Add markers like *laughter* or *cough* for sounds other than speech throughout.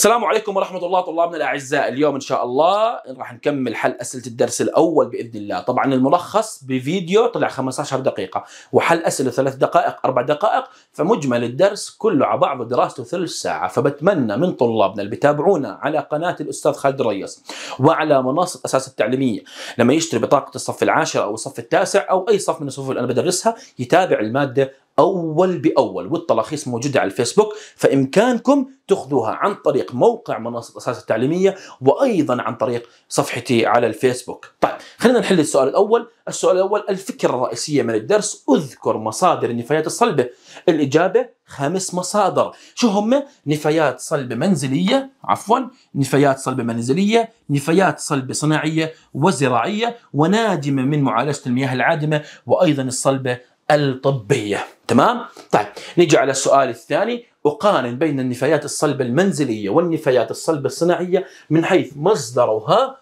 السلام عليكم ورحمة الله طلابنا الأعزاء اليوم إن شاء الله راح نكمل حل أسئلة الدرس الأول بإذن الله طبعا الملخص بفيديو طلع 15 دقيقة وحل أسئلة ثلاث دقائق أربع دقائق فمجمل الدرس كله على بعضه دراسته ثلث ساعة فبتمنى من طلابنا اللي بتابعونا على قناة الأستاذ خالد الريس وعلى منصة أساس التعليمية لما يشتري بطاقة الصف العاشر أو الصف التاسع أو أي صف من الصفوف اللي أنا بدرسها يتابع المادة اول باول والتلخيص موجوده على الفيسبوك فامكانكم تاخذوها عن طريق موقع منصه اساس التعليميه وايضا عن طريق صفحتي على الفيسبوك. طيب خلينا نحل السؤال الاول، السؤال الاول الفكره الرئيسيه من الدرس اذكر مصادر النفايات الصلبه. الاجابه خمس مصادر، شو هم؟ نفايات صلبه منزليه، عفوا، نفايات صلبه منزليه، نفايات صلبه صناعيه وزراعيه ونادمه من معالجه المياه العادمه وايضا الصلبه الطبيه. تمام؟ طيب نيجي على السؤال الثاني أقارن بين النفايات الصلبة المنزلية والنفايات الصلبة الصناعية من حيث مصدرها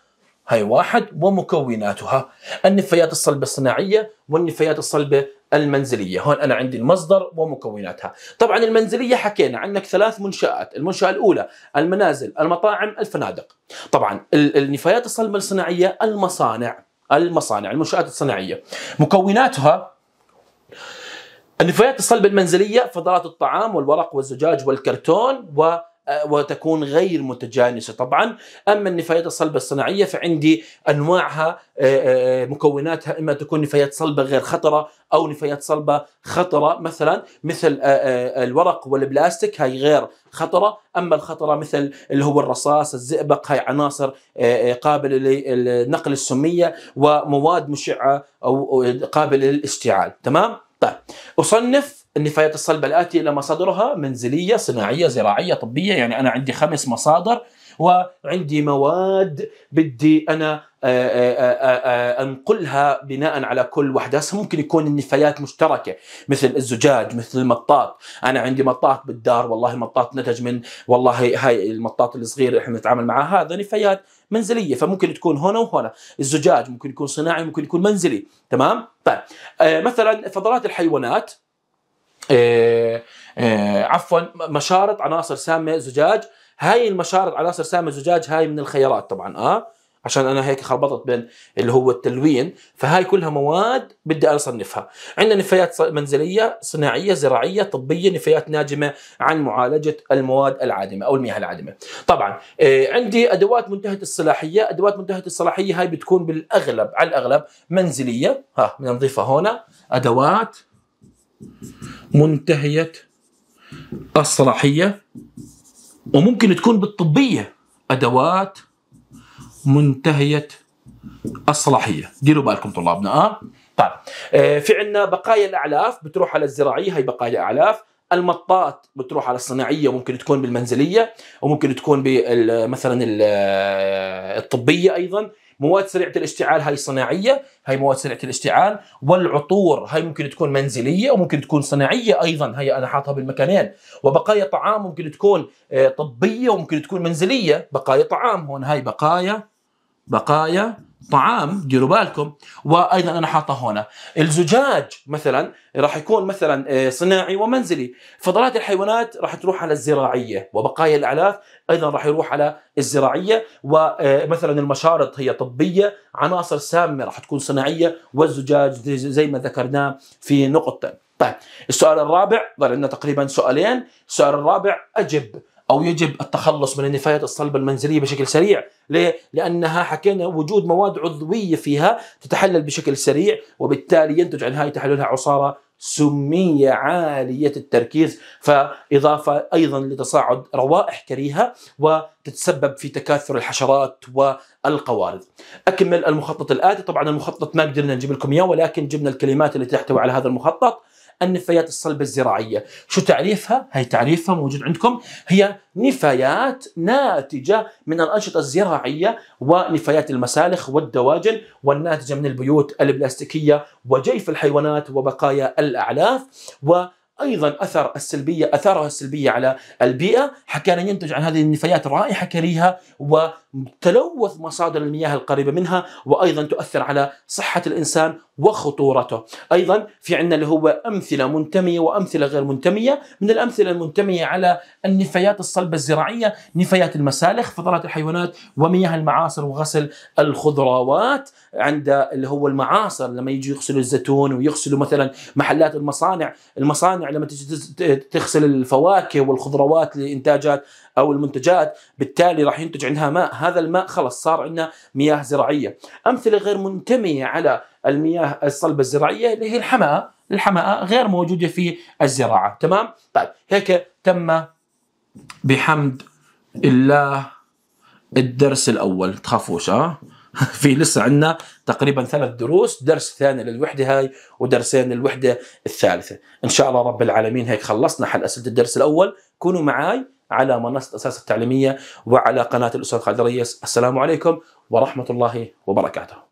هاي واحد ومكوناتها النفايات الصلبة الصناعية والنفايات الصلبة المنزلية هون أنا عندي المصدر ومكوناتها طبعا المنزلية حكينا عندك ثلاث منشآت المنشأة الأولى المنازل المطاعم الفنادق طبعا النفايات الصلبة الصناعية المصانع المصانع المنشآت الصناعية مكوناتها النفايات الصلبة المنزلية فضلات الطعام والورق والزجاج والكرتون و آه، وتكون غير متجانسة طبعا أما النفايات الصلبة الصناعية فعندي أنواعها آه، آه، مكوناتها إما تكون نفايات صلبة غير خطرة أو نفايات صلبة خطرة مثلا مثل الورق والبلاستيك هاي غير خطرة أما الخطرة مثل اللي هو الرصاص الزئبق هاي عناصر قابلة لنقل السمية ومواد مشعة أو قابلة للاشتعال، تمام؟ طيب اصنف النفايات الصلبه الاتيه الى مصادرها منزليه، صناعيه، زراعيه، طبيه، يعني انا عندي خمس مصادر وعندي مواد بدي انا آه، آه، آه، انقلها بناء على كل وحده ممكن يكون النفايات مشتركه مثل الزجاج مثل المطاط انا عندي مطاط بالدار والله مطاط نتج من والله هاي المطاط الصغير اللي احنا نتعامل معاه هذا نفايات منزليه فممكن تكون هنا وهنا الزجاج ممكن يكون صناعي ممكن يكون منزلي تمام طيب مثلا فضلات الحيوانات عفوا مشارط عناصر سامه زجاج هاي المشارط عناصر سامه زجاج هاي من الخيارات طبعا اه عشان انا هيك خربطت بين اللي هو التلوين فهاي كلها مواد بدي انا اصنفها عندنا نفايات منزليه صناعيه زراعيه طبيه نفايات ناجمه عن معالجه المواد العادمه او المياه العادمه طبعا آه، عندي ادوات منتهيه الصلاحيه ادوات منتهيه الصلاحيه هاي بتكون بالاغلب على الاغلب منزليه ها بنضيفها هنا ادوات منتهيه الصلاحيه وممكن تكون بالطبيه ادوات منتهيه الصلاحيه ديروا بالكم طلابنا اه طيب آه في عندنا بقايا الاعلاف بتروح على الزراعيه هي بقايا اعلاف المطاط بتروح على الصناعيه وممكن تكون بالمنزليه وممكن تكون مثلا آه، الطبيه ايضا مواد سريعه الاشتعال هاي صناعيه هاي مواد سريعه الاشتعال والعطور هاي ممكن تكون منزليه وممكن تكون صناعيه ايضا هي انا حاطها بالمكانين وبقايا طعام ممكن تكون آه، طبيه وممكن تكون منزليه بقايا طعام هون هاي بقايا بقايا طعام ديروا بالكم وايضا انا حاطه هنا الزجاج مثلا راح يكون مثلا آه، صناعي ومنزلي فضلات الحيوانات راح تروح على الزراعيه وبقايا الاعلاف ايضا راح يروح على الزراعيه ومثلا آه، المشارط هي طبيه عناصر سامه راح تكون صناعيه والزجاج زي ما ذكرناه في نقطه طيب السؤال الرابع ظل عندنا تقريبا سؤالين السؤال الرابع اجب او يجب التخلص من النفايات الصلبه المنزليه بشكل سريع، ليه؟ لانها حكينا وجود مواد عضويه فيها تتحلل بشكل سريع وبالتالي ينتج عن هاي تحللها عصاره سمية عالية التركيز فإضافة أيضا لتصاعد روائح كريهة وتتسبب في تكاثر الحشرات والقوارض أكمل المخطط الآتي طبعا المخطط ما قدرنا نجيب لكم إياه ولكن جبنا الكلمات التي تحتوي على هذا المخطط النفايات الصلبة الزراعية شو تعريفها؟ هي تعريفها موجود عندكم هي نفايات ناتجة من الأنشطة الزراعية ونفايات المسالخ والدواجن والناتجة من البيوت البلاستيكية وجيف الحيوانات وبقايا الأعلاف و ايضا اثر السلبيه اثارها السلبيه على البيئه حكينا ينتج عن هذه النفايات رائحه كريهه وتلوث مصادر المياه القريبه منها وايضا تؤثر على صحه الانسان وخطورته أيضا في عندنا اللي هو أمثلة منتمية وأمثلة غير منتمية من الأمثلة المنتمية على النفايات الصلبة الزراعية نفايات المسالخ فضلات الحيوانات ومياه المعاصر وغسل الخضروات عند اللي هو المعاصر لما يجي يغسلوا الزيتون ويغسلوا مثلا محلات المصانع المصانع لما تجي تغسل الفواكه والخضروات لإنتاجات او المنتجات بالتالي راح ينتج عندها ماء هذا الماء خلص صار عندنا مياه زراعيه امثله غير منتميه على المياه الصلبه الزراعيه اللي هي الحماء الحماء غير موجوده في الزراعه، تمام؟ طيب هيك تم بحمد الله الدرس الاول تخافوش اه *laughs* في لسه عندنا تقريبا ثلاث دروس درس ثاني للوحده هاي ودرسين للوحده الثالثه ان شاء الله رب العالمين هيك خلصنا حل اسئله الدرس الاول كونوا معي على منصه اساس التعليميه وعلى قناه الاستاذ خالد ريس السلام عليكم ورحمه الله وبركاته